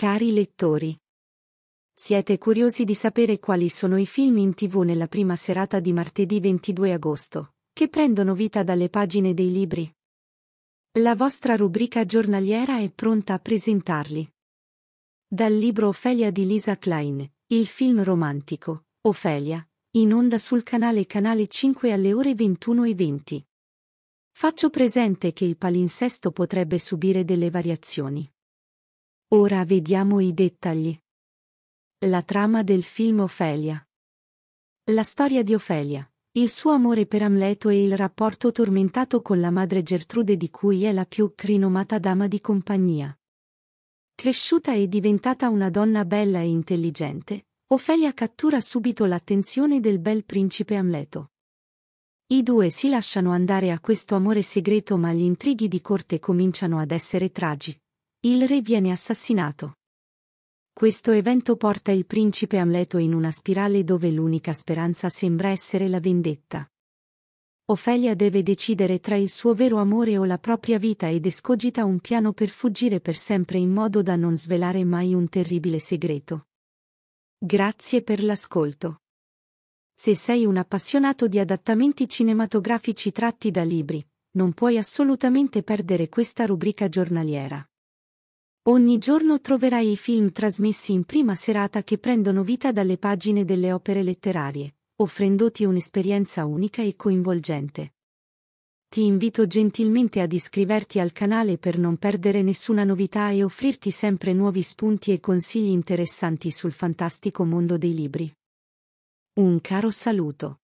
Cari lettori, siete curiosi di sapere quali sono i film in tv nella prima serata di martedì 22 agosto, che prendono vita dalle pagine dei libri? La vostra rubrica giornaliera è pronta a presentarli. Dal libro Ofelia di Lisa Klein, il film romantico, Ofelia, in onda sul canale Canale 5 alle ore 21.20. Faccio presente che il palinsesto potrebbe subire delle variazioni. Ora vediamo i dettagli. La trama del film Ofelia. La storia di Ofelia, il suo amore per Amleto e il rapporto tormentato con la madre Gertrude di cui è la più rinomata dama di compagnia. Cresciuta e diventata una donna bella e intelligente, Ofelia cattura subito l'attenzione del bel principe Amleto. I due si lasciano andare a questo amore segreto ma gli intrighi di corte cominciano ad essere tragici. Il re viene assassinato. Questo evento porta il principe Amleto in una spirale dove l'unica speranza sembra essere la vendetta. Ofelia deve decidere tra il suo vero amore o la propria vita ed escogita un piano per fuggire per sempre in modo da non svelare mai un terribile segreto. Grazie per l'ascolto. Se sei un appassionato di adattamenti cinematografici tratti da libri, non puoi assolutamente perdere questa rubrica giornaliera. Ogni giorno troverai i film trasmessi in prima serata che prendono vita dalle pagine delle opere letterarie, offrendoti un'esperienza unica e coinvolgente. Ti invito gentilmente ad iscriverti al canale per non perdere nessuna novità e offrirti sempre nuovi spunti e consigli interessanti sul fantastico mondo dei libri. Un caro saluto.